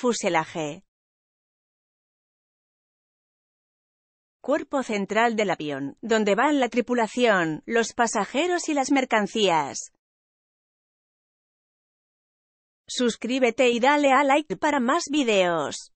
Fuselaje. Cuerpo central del avión, donde van la tripulación, los pasajeros y las mercancías. Suscríbete y dale a like para más videos.